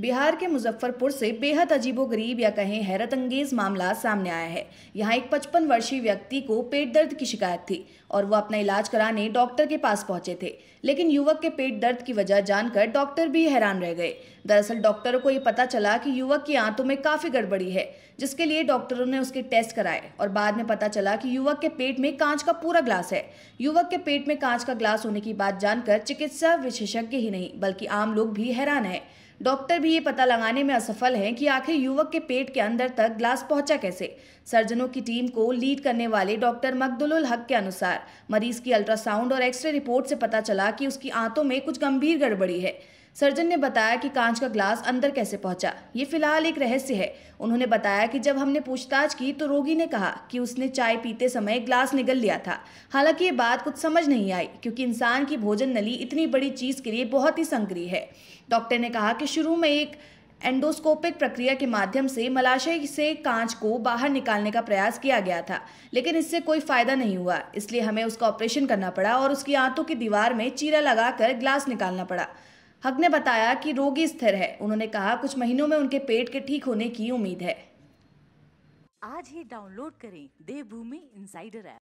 बिहार के मुजफ्फरपुर से बेहद अजीबोगरीब या कहें हैरत अंगेज मामला सामने आया है यहाँ एक 55 वर्षीय व्यक्ति को पेट दर्द की शिकायत थी और वह अपना इलाज कराने डॉक्टर के पास पहुंचे थे लेकिन युवक के पेट दर्द की वजह जानकर डॉक्टर भी हैरान रह गए दरअसल डॉक्टरों को ये पता चला कि युवक की आंतों में काफ़ी गड़बड़ी है जिसके लिए डॉक्टरों ने उसके टेस्ट कराए और बाद में पता चला कि युवक के पेट में कांच का पूरा ग्लास है युवक के पेट में कांच का ग्लास होने की बात जानकर चिकित्सा विशेषज्ञ ही नहीं बल्कि आम लोग भी हैरान है डॉक्टर भी ये पता लगाने में असफल हैं कि आखिर युवक के पेट के अंदर तक ग्लास पहुंचा कैसे सर्जनों की टीम को लीड करने वाले डॉक्टर मकदुल हक के अनुसार मरीज की अल्ट्रासाउंड और एक्सरे रिपोर्ट से पता चला कि उसकी आंतों में कुछ गंभीर गड़बड़ी है सर्जन ने बताया कि कांच का ग्लास अंदर कैसे पहुंचा ये फिलहाल एक रहस्य है उन्होंने बताया कि जब हमने पूछताछ की तो रोगी ने कहा कि उसने चाय पीते समय ग्लास निगल लिया था हालांकि ये बात कुछ समझ नहीं आई क्योंकि इंसान की भोजन नली इतनी बड़ी चीज़ के लिए बहुत ही संक्रिय है डॉक्टर ने कहा कि शुरू में एक एंडोस्कोपिक प्रक्रिया के माध्यम से मलाशय से कांच को बाहर निकालने का प्रयास किया गया था लेकिन इससे कोई फायदा नहीं हुआ इसलिए हमें उसका ऑपरेशन करना पड़ा और उसकी आंतों की दीवार में चीरा लगाकर ग्लास निकालना पड़ा हक ने बताया कि रोगी स्थिर है उन्होंने कहा कुछ महीनों में उनके पेट के ठीक होने की उम्मीद है आज ही डाउनलोड करें देवभूमि इंसाइडर ऐप